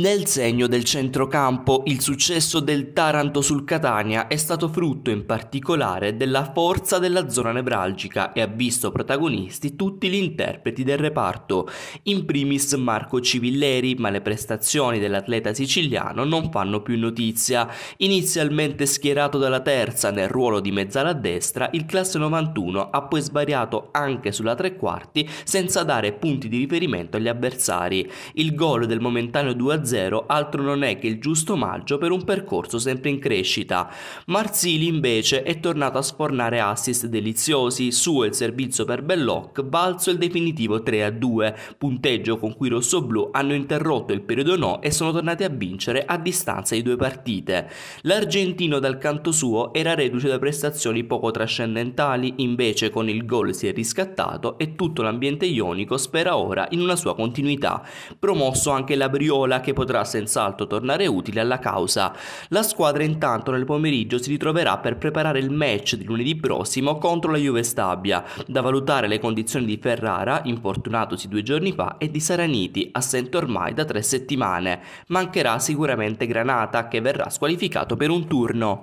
Nel segno del centrocampo, il successo del Taranto sul Catania è stato frutto in particolare della forza della zona nevralgica e ha visto protagonisti tutti gli interpreti del reparto, in primis Marco Civilleri, ma le prestazioni dell'atleta siciliano non fanno più notizia. Inizialmente schierato dalla terza nel ruolo di mezzala destra, il classe 91 ha poi svariato anche sulla tre quarti senza dare punti di riferimento agli avversari. Il gol del momentaneo 2-0 0 altro non è che il giusto omaggio per un percorso sempre in crescita. Marzili invece è tornato a sfornare assist deliziosi, suo il servizio per Belloc, Balzo il definitivo 3-2, punteggio con cui rossoblù hanno interrotto il periodo no e sono tornati a vincere a distanza di due partite. L'argentino dal canto suo era reduce da prestazioni poco trascendentali, invece con il gol si è riscattato e tutto l'ambiente ionico spera ora in una sua continuità. Promosso anche la Briola che potrà senz'altro tornare utile alla causa. La squadra intanto nel pomeriggio si ritroverà per preparare il match di lunedì prossimo contro la Juve Stabia, da valutare le condizioni di Ferrara, infortunatosi due giorni fa, e di Saraniti, assente ormai da tre settimane. Mancherà sicuramente Granata, che verrà squalificato per un turno.